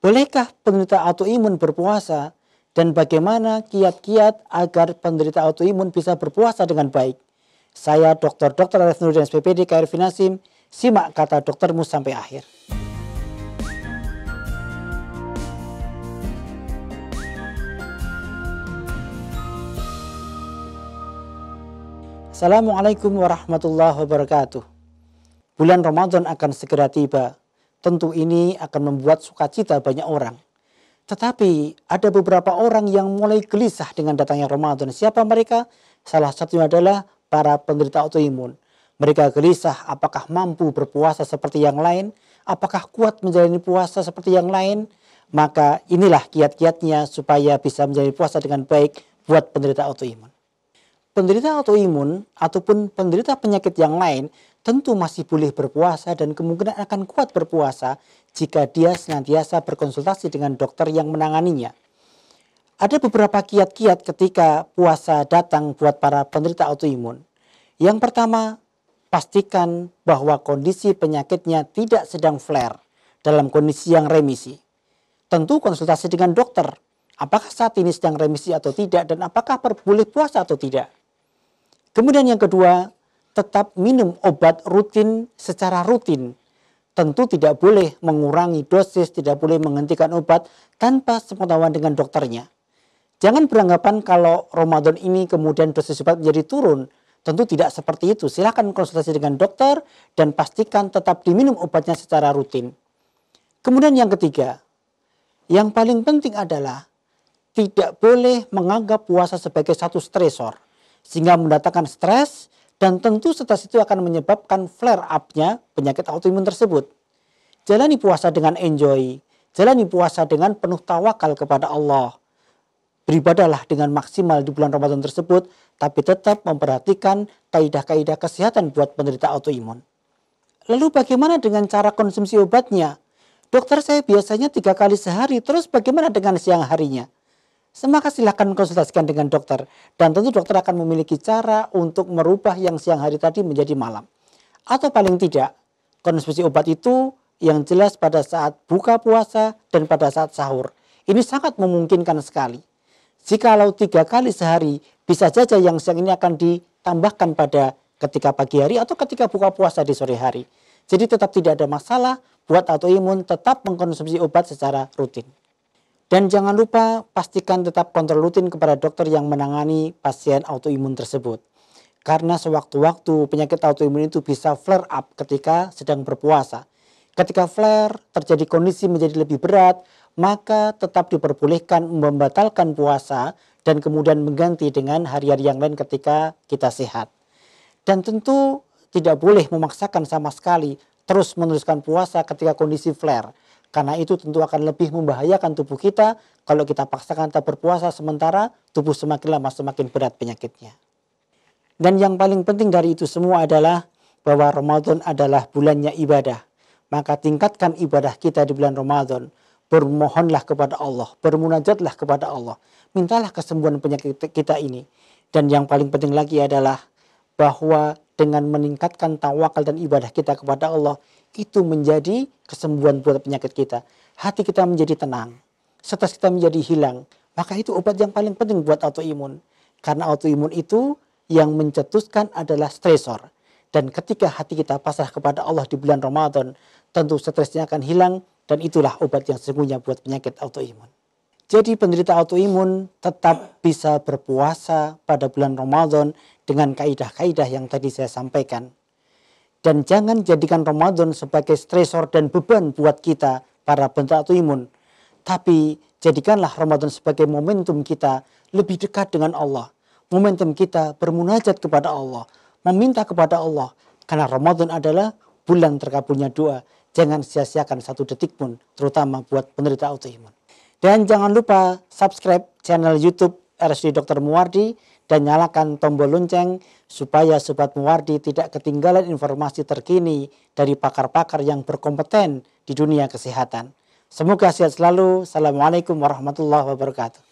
Bolehkah penderita autoimun berpuasa dan bagaimana kiat-kiat agar penderita autoimun bisa berpuasa dengan baik? Saya Dr. Dr. Arif Nurdin SPPD KR Finasim, simak kata doktermu sampai akhir. Assalamualaikum warahmatullahi wabarakatuh. Bulan Ramadan akan segera tiba. Tentu ini akan membuat sukacita banyak orang. Tetapi ada beberapa orang yang mulai gelisah dengan datangnya Ramadan. Siapa mereka? Salah satunya adalah para penderita autoimun. Mereka gelisah apakah mampu berpuasa seperti yang lain, apakah kuat menjalani puasa seperti yang lain. Maka inilah kiat-kiatnya supaya bisa menjalani puasa dengan baik buat penderita autoimun. Penderita autoimun ataupun penderita penyakit yang lain tentu masih boleh berpuasa dan kemungkinan akan kuat berpuasa jika dia senantiasa berkonsultasi dengan dokter yang menanganinya. Ada beberapa kiat-kiat ketika puasa datang buat para penderita autoimun. Yang pertama, pastikan bahwa kondisi penyakitnya tidak sedang flare dalam kondisi yang remisi. Tentu konsultasi dengan dokter, apakah saat ini sedang remisi atau tidak dan apakah boleh puasa atau tidak. Kemudian yang kedua, tetap minum obat rutin secara rutin. Tentu tidak boleh mengurangi dosis, tidak boleh menghentikan obat tanpa sepengetahuan dengan dokternya. Jangan beranggapan kalau Ramadan ini kemudian dosis obat menjadi turun. Tentu tidak seperti itu. Silahkan konsultasi dengan dokter dan pastikan tetap diminum obatnya secara rutin. Kemudian yang ketiga, yang paling penting adalah tidak boleh menganggap puasa sebagai satu stresor. Sehingga mendatangkan stres dan tentu stres itu akan menyebabkan flare up-nya penyakit autoimun tersebut. Jalani puasa dengan enjoy, jalani puasa dengan penuh tawakal kepada Allah. Beribadahlah dengan maksimal di bulan Ramadan tersebut, tapi tetap memperhatikan kaidah-kaidah kesehatan buat penderita autoimun. Lalu bagaimana dengan cara konsumsi obatnya? Dokter saya biasanya tiga kali sehari, terus bagaimana dengan siang harinya? maka silahkan konsultasikan dengan dokter. Dan tentu dokter akan memiliki cara untuk merubah yang siang hari tadi menjadi malam. Atau paling tidak, konsumsi obat itu yang jelas pada saat buka puasa dan pada saat sahur. Ini sangat memungkinkan sekali. Jikalau tiga kali sehari, bisa saja yang siang ini akan ditambahkan pada ketika pagi hari atau ketika buka puasa di sore hari. Jadi tetap tidak ada masalah buat autoimun tetap mengkonsumsi obat secara rutin. Dan jangan lupa pastikan tetap kontrol rutin kepada dokter yang menangani pasien autoimun tersebut. Karena sewaktu-waktu penyakit autoimun itu bisa flare up ketika sedang berpuasa. Ketika flare terjadi kondisi menjadi lebih berat, maka tetap diperbolehkan membatalkan puasa dan kemudian mengganti dengan hari-hari yang lain ketika kita sehat. Dan tentu tidak boleh memaksakan sama sekali terus meneruskan puasa ketika kondisi flare karena itu tentu akan lebih membahayakan tubuh kita kalau kita paksakan tak berpuasa sementara tubuh semakin lama semakin berat penyakitnya. Dan yang paling penting dari itu semua adalah bahwa Ramadan adalah bulannya ibadah. Maka tingkatkan ibadah kita di bulan Ramadan. Bermohonlah kepada Allah, bermunajatlah kepada Allah. Mintalah kesembuhan penyakit kita ini. Dan yang paling penting lagi adalah bahwa dengan meningkatkan tawakal dan ibadah kita kepada Allah, itu menjadi kesembuhan buat penyakit kita. Hati kita menjadi tenang, stres kita menjadi hilang. Maka itu obat yang paling penting buat autoimun. Karena autoimun itu yang mencetuskan adalah stresor. Dan ketika hati kita pasrah kepada Allah di bulan Ramadan, tentu stresnya akan hilang dan itulah obat yang sesungguhnya buat penyakit autoimun. Jadi penderita autoimun tetap bisa berpuasa pada bulan Ramadan dengan kaidah-kaidah yang tadi saya sampaikan. Dan jangan jadikan Ramadan sebagai stresor dan beban buat kita para bentuk imun. Tapi jadikanlah Ramadan sebagai momentum kita lebih dekat dengan Allah. Momentum kita bermunajat kepada Allah, meminta kepada Allah. Karena Ramadan adalah bulan terkabulnya doa. Jangan sia-siakan satu detik pun, terutama buat penderita autoimun. Dan jangan lupa subscribe channel YouTube RSD Dr. Muwardi dan nyalakan tombol lonceng supaya Sobat Muwardi tidak ketinggalan informasi terkini dari pakar-pakar yang berkompeten di dunia kesehatan. Semoga sehat selalu. Assalamualaikum warahmatullahi wabarakatuh.